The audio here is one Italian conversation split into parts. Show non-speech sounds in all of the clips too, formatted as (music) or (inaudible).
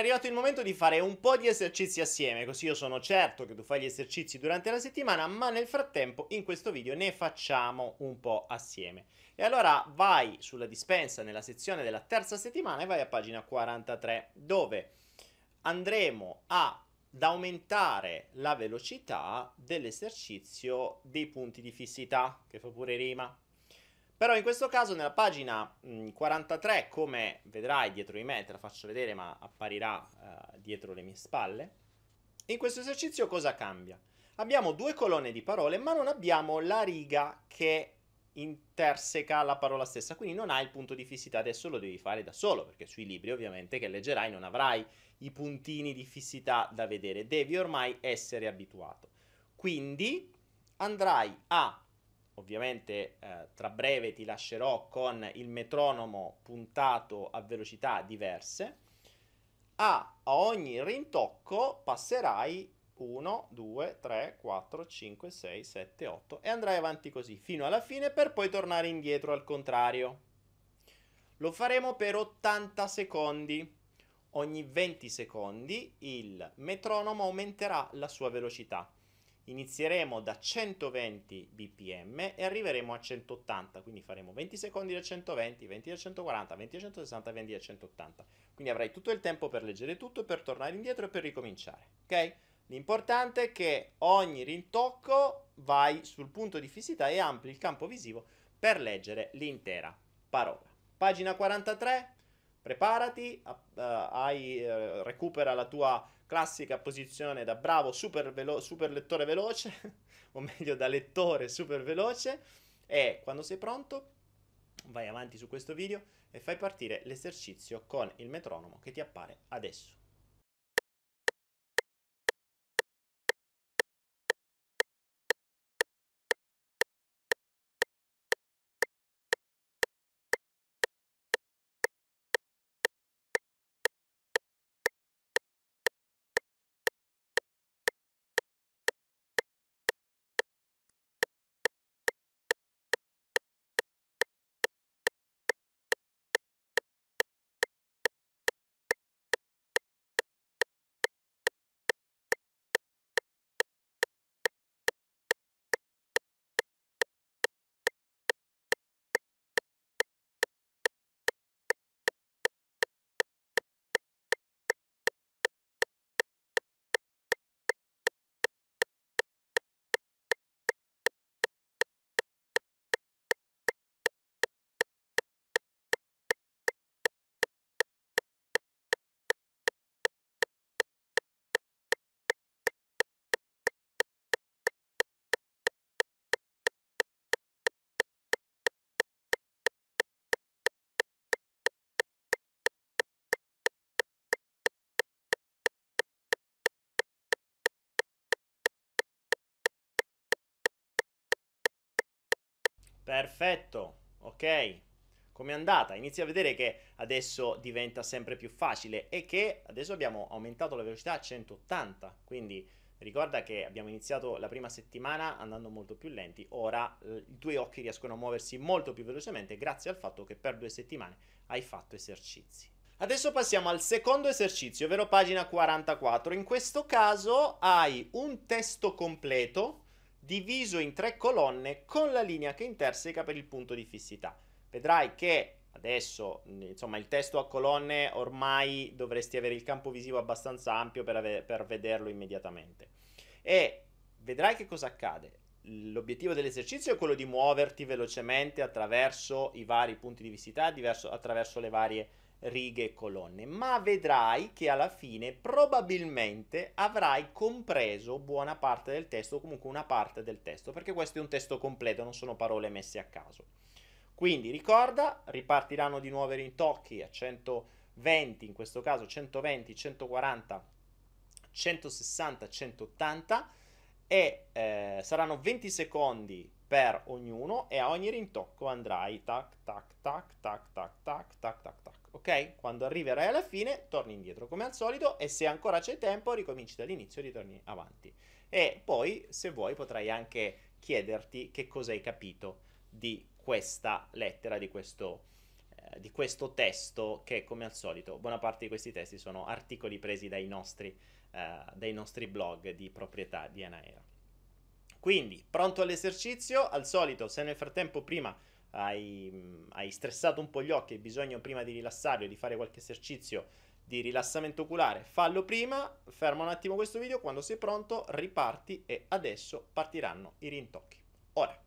arrivato il momento di fare un po' di esercizi assieme, così io sono certo che tu fai gli esercizi durante la settimana, ma nel frattempo in questo video ne facciamo un po' assieme. E allora vai sulla dispensa nella sezione della terza settimana e vai a pagina 43, dove andremo ad aumentare la velocità dell'esercizio dei punti di fissità, che fa pure rima, però in questo caso nella pagina 43, come vedrai dietro di me, te la faccio vedere ma apparirà eh, dietro le mie spalle, in questo esercizio cosa cambia? Abbiamo due colonne di parole ma non abbiamo la riga che interseca la parola stessa, quindi non hai il punto di fissità, adesso lo devi fare da solo, perché sui libri ovviamente che leggerai non avrai i puntini di fissità da vedere, devi ormai essere abituato. Quindi andrai a Ovviamente eh, tra breve ti lascerò con il metronomo puntato a velocità diverse. a ogni rintocco passerai 1, 2, 3, 4, 5, 6, 7, 8 e andrai avanti così fino alla fine per poi tornare indietro al contrario. Lo faremo per 80 secondi. Ogni 20 secondi il metronomo aumenterà la sua velocità inizieremo da 120 bpm e arriveremo a 180, quindi faremo 20 secondi da 120, 20 da 140, 20 da 160, 20 da 180. Quindi avrai tutto il tempo per leggere tutto, per tornare indietro e per ricominciare, ok? L'importante è che ogni rintocco vai sul punto di fissità e ampli il campo visivo per leggere l'intera parola. Pagina 43, Preparati, eh, hai, eh, recupera la tua classica posizione da bravo super, velo- super lettore veloce, (laughs) o meglio da lettore super veloce, e quando sei pronto vai avanti su questo video e fai partire l'esercizio con il metronomo che ti appare adesso. Perfetto, ok. Com'è andata? Inizia a vedere che adesso diventa sempre più facile e che adesso abbiamo aumentato la velocità a 180, quindi ricorda che abbiamo iniziato la prima settimana andando molto più lenti, ora eh, i tuoi occhi riescono a muoversi molto più velocemente grazie al fatto che per due settimane hai fatto esercizi. Adesso passiamo al secondo esercizio, ovvero pagina 44. In questo caso hai un testo completo diviso in tre colonne con la linea che interseca per il punto di fissità. Vedrai che adesso, insomma, il testo a colonne ormai dovresti avere il campo visivo abbastanza ampio per, ave- per vederlo immediatamente. E vedrai che cosa accade. L'obiettivo dell'esercizio è quello di muoverti velocemente attraverso i vari punti di visita, attraverso le varie righe e colonne, ma vedrai che alla fine probabilmente avrai compreso buona parte del testo, o comunque una parte del testo, perché questo è un testo completo, non sono parole messe a caso. Quindi ricorda, ripartiranno di nuovo i rintocchi a 120, in questo caso 120, 140, 160, 180 e eh, saranno 20 secondi per ognuno e a ogni rintocco andrai tac tac tac tac tac tac tac tac tac ok? Quando arriverai alla fine, torni indietro come al solito e se ancora c'è tempo, ricominci dall'inizio e ritorni avanti. E poi, se vuoi, potrai anche chiederti che cosa hai capito di questa lettera, di questo, eh, di questo testo che, come al solito, buona parte di questi testi sono articoli presi dai nostri, eh, dai nostri blog di proprietà di Anaera. Quindi, pronto all'esercizio? Al solito, se nel frattempo prima hai, hai stressato un po' gli occhi, hai bisogno prima di rilassarli di fare qualche esercizio di rilassamento oculare, fallo prima, ferma un attimo questo video, quando sei pronto riparti e adesso partiranno i rintocchi. Ora.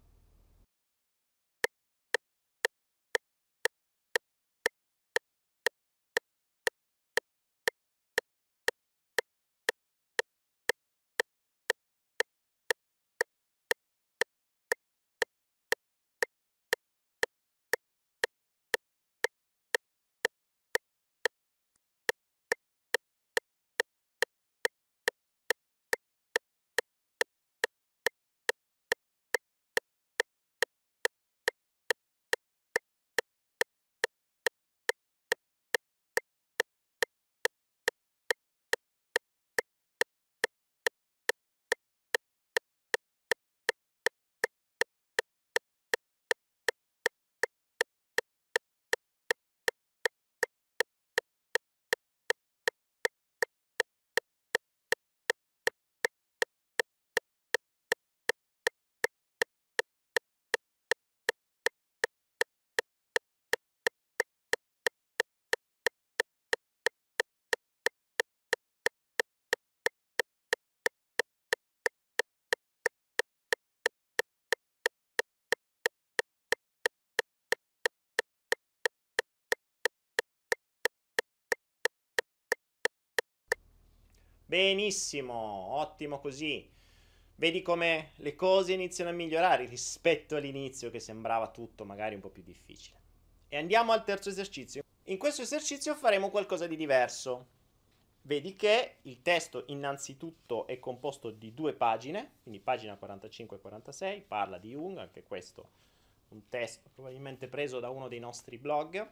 Benissimo, ottimo così. Vedi come le cose iniziano a migliorare rispetto all'inizio che sembrava tutto magari un po' più difficile. E andiamo al terzo esercizio. In questo esercizio faremo qualcosa di diverso. Vedi che il testo innanzitutto è composto di due pagine, quindi pagina 45 e 46, parla di Jung, anche questo un testo probabilmente preso da uno dei nostri blog.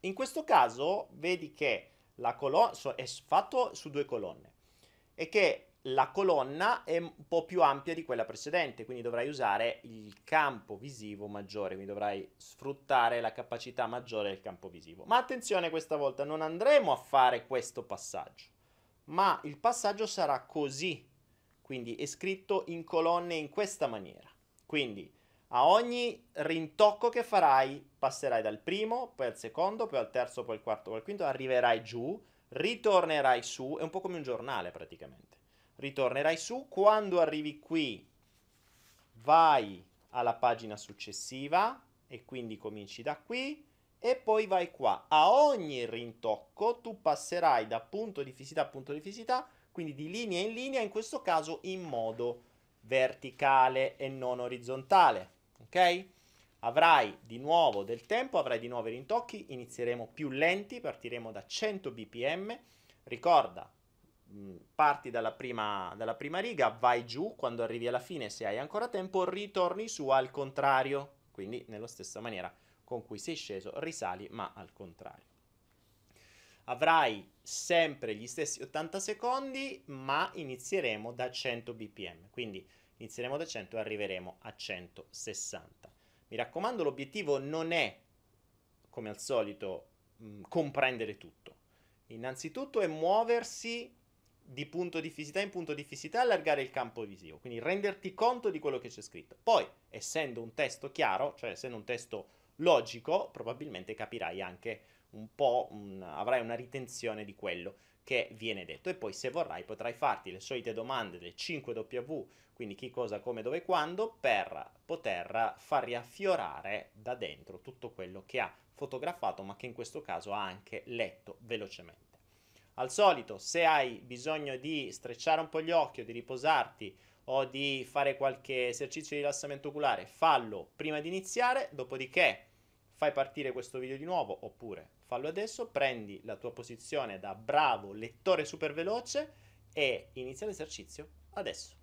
In questo caso vedi che la colonna è fatto su due colonne e che la colonna è un po' più ampia di quella precedente, quindi dovrai usare il campo visivo maggiore, quindi dovrai sfruttare la capacità maggiore del campo visivo. Ma attenzione questa volta, non andremo a fare questo passaggio, ma il passaggio sarà così, quindi è scritto in colonne in questa maniera. Quindi a ogni rintocco che farai passerai dal primo, poi al secondo, poi al terzo, poi al quarto, poi al quinto, arriverai giù, ritornerai su, è un po' come un giornale praticamente. Ritornerai su, quando arrivi qui vai alla pagina successiva e quindi cominci da qui e poi vai qua. A ogni rintocco tu passerai da punto di fissità a punto di fissità, quindi di linea in linea, in questo caso in modo verticale e non orizzontale, ok? avrai di nuovo del tempo, avrai di nuovo i rintocchi, inizieremo più lenti, partiremo da 100 bpm, ricorda, mm, parti dalla prima, dalla prima riga, vai giù, quando arrivi alla fine se hai ancora tempo ritorni su al contrario, quindi nella stessa maniera con cui sei sceso risali ma al contrario. Avrai sempre gli stessi 80 secondi ma inizieremo da 100 bpm, quindi inizieremo da 100 e arriveremo a 160. Mi raccomando, l'obiettivo non è, come al solito, mh, mm, comprendere tutto. Innanzitutto è muoversi di punto di fissità in punto di fissità allargare il campo visivo, quindi renderti conto di quello che c'è scritto. Poi, essendo un testo chiaro, cioè essendo un testo logico, probabilmente capirai anche un po', un, avrai una ritenzione di quello che viene detto e poi se vorrai potrai farti le solite domande del 5W, quindi chi, cosa, come, dove, quando, per poter far riaffiorare da dentro tutto quello che ha fotografato ma che in questo caso ha anche letto velocemente. Al solito, se hai bisogno di strecciare un po' gli occhi o di riposarti o di fare qualche esercizio di rilassamento oculare, fallo prima di iniziare, dopodiché fai partire questo video di nuovo oppure fallo adesso, prendi la tua posizione da bravo lettore super veloce e inizia l'esercizio adesso.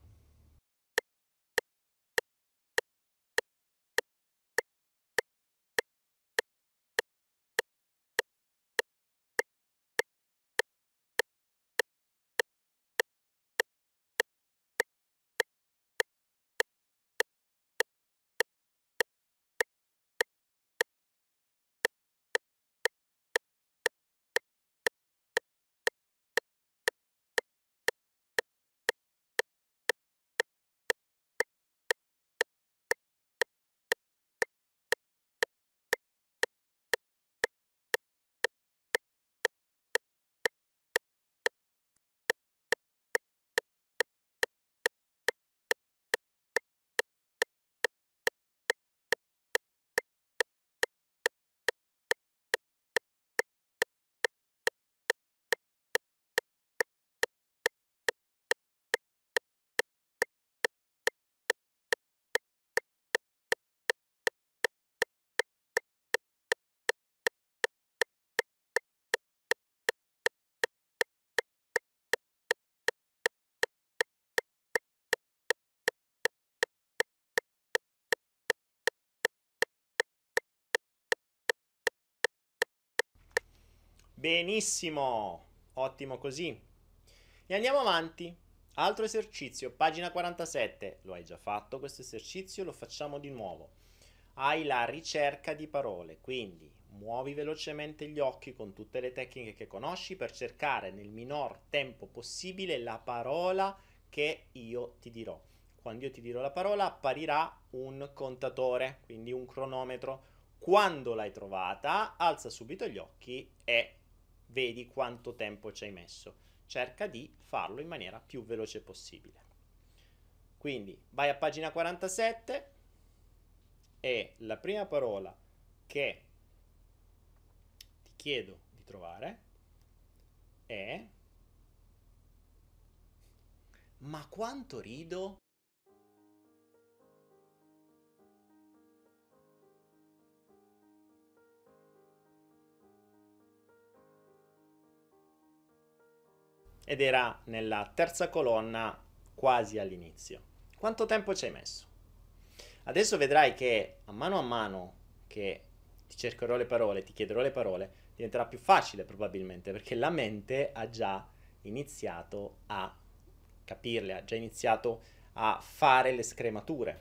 Benissimo, ottimo così. E andiamo avanti. Altro esercizio, pagina 47. Lo hai già fatto questo esercizio, lo facciamo di nuovo. Hai la ricerca di parole, quindi muovi velocemente gli occhi con tutte le tecniche che conosci per cercare nel minor tempo possibile la parola che io ti dirò. Quando io ti dirò la parola apparirà un contatore, quindi un cronometro. Quando l'hai trovata, alza subito gli occhi e vedi quanto tempo ci hai messo. Cerca di farlo in maniera più veloce possibile. Quindi vai a pagina 47 e la prima parola che ti chiedo di trovare è Ma quanto rido? ed era nella terza colonna quasi all'inizio. Quanto tempo ci hai messo? Adesso vedrai che a mano a mano che ti cercherò le parole, ti chiederò le parole, diventerà più facile probabilmente perché la mente ha già iniziato a capirle, ha già iniziato a fare le scremature.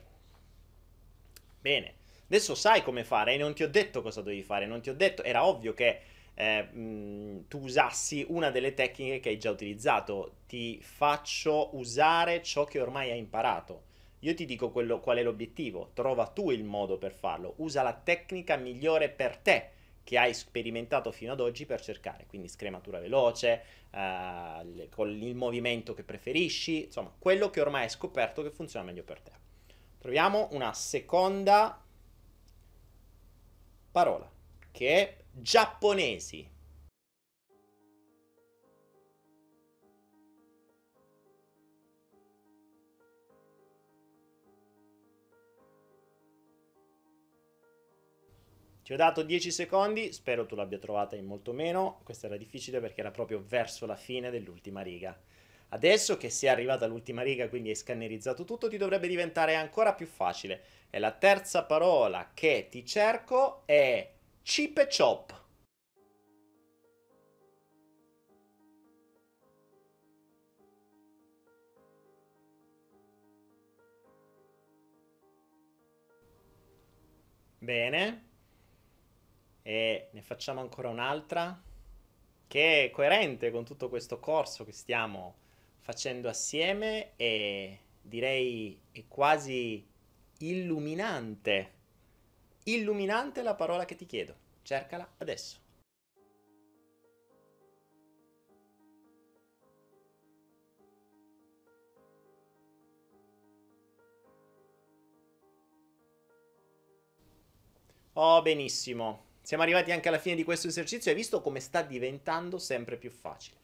Bene, adesso sai come fare e non ti ho detto cosa dovevi fare, non ti ho detto, era ovvio che eh, mh, tu usassi una delle tecniche che hai già utilizzato, ti faccio usare ciò che ormai hai imparato. Io ti dico quello, qual è l'obiettivo, trova tu il modo per farlo, usa la tecnica migliore per te che hai sperimentato fino ad oggi per cercare, quindi scrematura veloce, eh, con il movimento che preferisci, insomma, quello che ormai hai scoperto che funziona meglio per te. Troviamo una seconda parola che giapponesi. Ti ho dato 10 secondi, spero tu l'abbia trovata in molto meno, questa era difficile perché era proprio verso la fine dell'ultima riga. Adesso che sei arrivata all'ultima riga, quindi hai scannerizzato tutto, ti dovrebbe diventare ancora più facile. E la terza parola che ti cerco è Chip e Chop. Bene. E ne facciamo ancora un'altra che è coerente con tutto questo corso che stiamo facendo assieme e direi è quasi illuminante Illuminante è la parola che ti chiedo. Cercala adesso. Oh, benissimo. Siamo arrivati anche alla fine di questo esercizio e hai visto come sta diventando sempre più facile.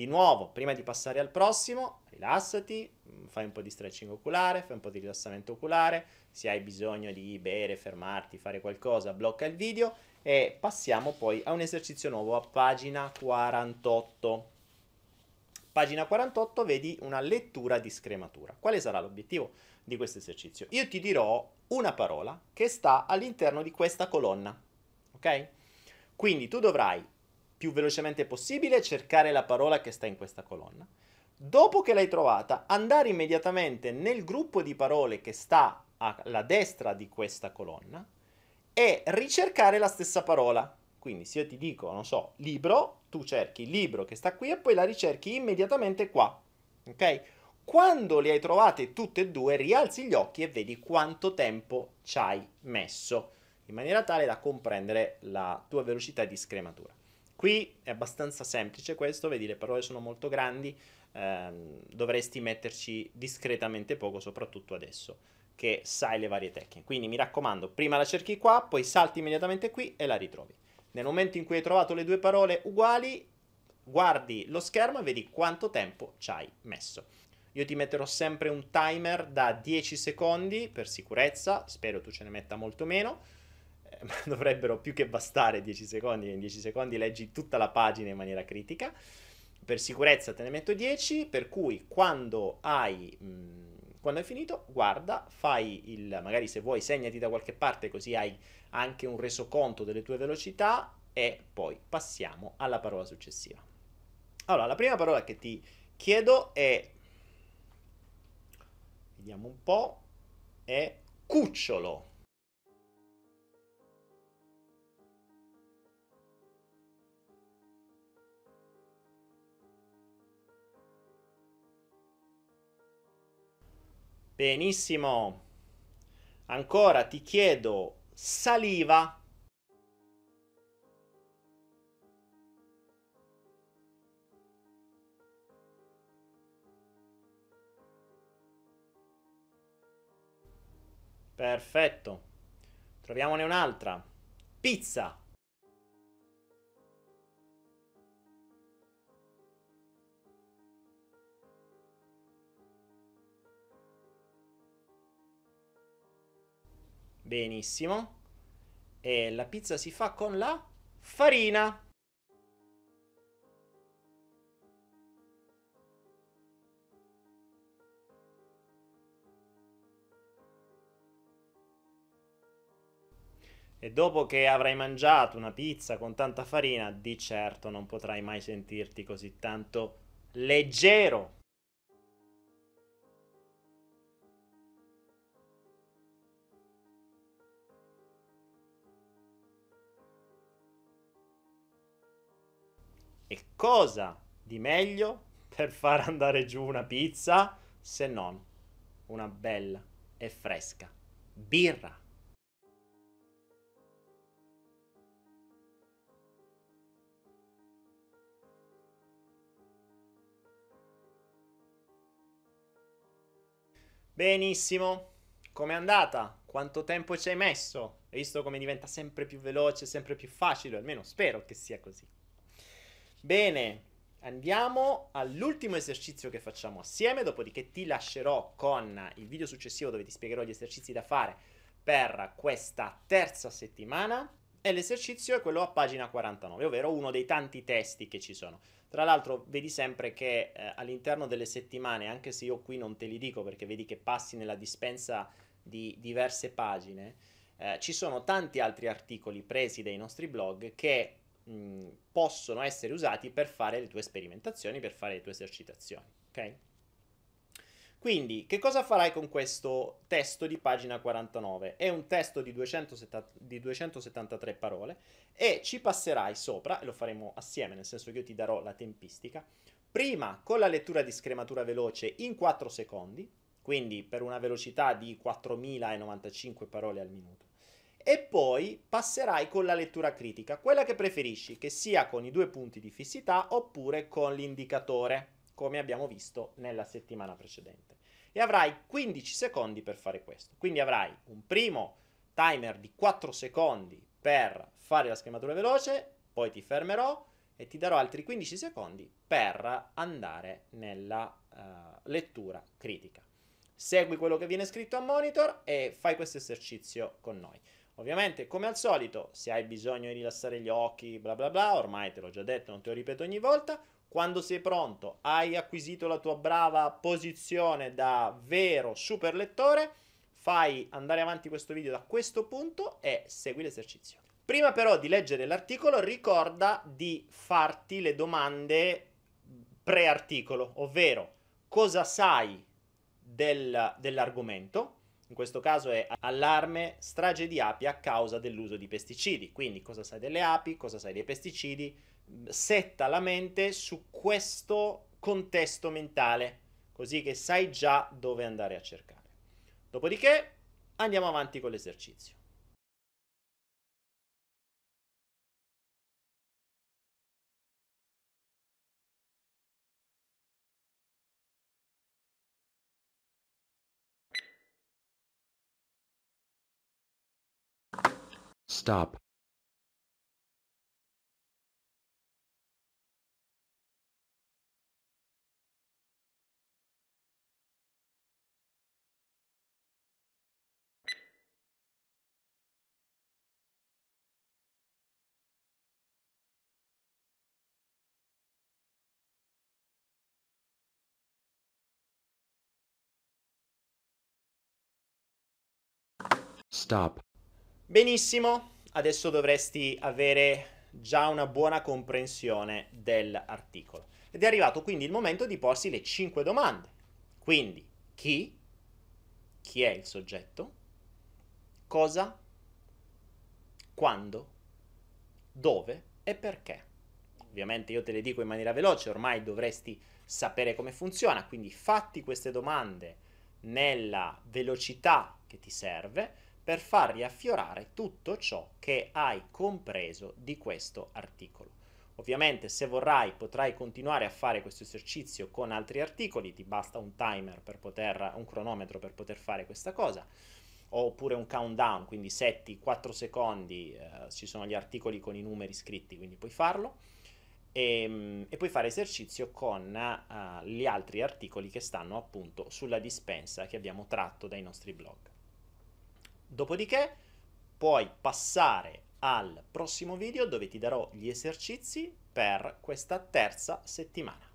Di nuovo, prima di passare al prossimo, rilassati, mm, fai un po' di stretching oculare, fai un po' di rilassamento oculare, se hai bisogno di bere, fermarti, fare qualcosa, blocca il video e passiamo poi a un esercizio nuovo a pagina 48. Pagina 48 vedi una lettura di scrematura. Quale sarà l'obiettivo di questo esercizio? Io ti dirò una parola che sta all'interno di questa colonna, ok? Quindi tu dovrai più velocemente possibile, cercare la parola che sta in questa colonna. Dopo che l'hai trovata, andare immediatamente nel gruppo di parole che sta alla destra di questa colonna e ricercare la stessa parola. Quindi se io ti dico, non so, libro, tu cerchi il libro che sta qui e poi la ricerchi immediatamente qua. Ok? Quando le hai trovate tutte e due, rialzi gli occhi e vedi quanto tempo ci hai messo, in maniera tale da comprendere la tua velocità di scrematura. Qui è abbastanza semplice questo, vedi le parole sono molto grandi, ehm, dovresti metterci discretamente poco, soprattutto adesso che sai le varie tecniche. Quindi mi raccomando, prima la cerchi qua, poi salti immediatamente qui e la ritrovi. Nel momento in cui hai trovato le due parole uguali, guardi lo schermo e vedi quanto tempo ci hai messo. Io ti metterò sempre un timer da 10 secondi per sicurezza, spero tu ce ne metta molto meno (laughs) dovrebbero più che bastare 10 secondi, in 10 secondi leggi tutta la pagina in maniera critica. Per sicurezza te ne metto 10, per cui quando hai, mh, mm, quando hai finito, guarda, fai il, magari se vuoi segnati da qualche parte così hai anche un resoconto delle tue velocità e poi passiamo alla parola successiva. Allora, la prima parola che ti chiedo è, vediamo un po', è cucciolo. Benissimo. Ancora ti chiedo saliva. Perfetto. Troviamone un'altra. Pizza. Benissimo. E la pizza si fa con la farina. E dopo che avrai mangiato una pizza con tanta farina, di certo non potrai mai sentirti così tanto leggero. cosa di meglio per far andare giù una pizza se non una bella e fresca birra? Benissimo, com'è andata? Quanto tempo ci hai messo? Hai visto come diventa sempre più veloce, sempre più facile? Almeno spero che sia così. Bene, andiamo all'ultimo esercizio che facciamo assieme, dopodiché ti lascerò con il video successivo dove ti spiegherò gli esercizi da fare per questa terza settimana e l'esercizio è quello a pagina 49, ovvero uno dei tanti testi che ci sono. Tra l'altro vedi sempre che eh, all'interno delle settimane, anche se io qui non te li dico perché vedi che passi nella dispensa di diverse pagine, eh, ci sono tanti altri articoli presi dai nostri blog che mh, mm, possono essere usati per fare le tue sperimentazioni, per fare le tue esercitazioni, ok? Quindi, che cosa farai con questo testo di pagina 49? È un testo di, 270, di 273 parole e ci passerai sopra, e lo faremo assieme, nel senso che io ti darò la tempistica, prima con la lettura di scrematura veloce in 4 secondi, quindi per una velocità di 4095 parole al minuto, e poi passerai con la lettura critica, quella che preferisci, che sia con i due punti di fissità oppure con l'indicatore, come abbiamo visto nella settimana precedente. E avrai 15 secondi per fare questo. Quindi avrai un primo timer di 4 secondi per fare la schermatura veloce, poi ti fermerò e ti darò altri 15 secondi per andare nella uh, lettura critica. Segui quello che viene scritto a monitor e fai questo esercizio con noi. Ovviamente, come al solito, se hai bisogno di rilassare gli occhi, bla bla bla, ormai te l'ho già detto, non te lo ripeto ogni volta, quando sei pronto, hai acquisito la tua brava posizione da vero super lettore, fai andare avanti questo video da questo punto e segui l'esercizio. Prima però di leggere l'articolo, ricorda di farti le domande pre-articolo, ovvero cosa sai del, dell'argomento, in questo caso è allarme strage di api a causa dell'uso di pesticidi. Quindi cosa sai delle api, cosa sai dei pesticidi, mm, setta la mente su questo contesto mentale, così che sai già dove andare a cercare. Dopodiché andiamo avanti con l'esercizio. stop Stop. Benissimo, adesso dovresti avere già una buona comprensione dell'articolo. Ed è arrivato quindi il momento di porsi le 5 domande. Quindi, chi? Chi è il soggetto? Cosa? Quando? Dove? E perché? Ovviamente io te le dico in maniera veloce, ormai dovresti sapere come funziona, quindi fatti queste domande nella velocità che ti serve per far riaffiorare tutto ciò che hai compreso di questo articolo. Ovviamente se vorrai potrai continuare a fare questo esercizio con altri articoli, ti basta un timer per poter, un cronometro per poter fare questa cosa, oppure un countdown, quindi setti 4 secondi, eh, ci sono gli articoli con i numeri scritti, quindi puoi farlo, e, ehm, e puoi fare esercizio con eh, gli altri articoli che stanno appunto sulla dispensa che abbiamo tratto dai nostri blog. Dopodiché puoi passare al prossimo video dove ti darò gli esercizi per questa terza settimana.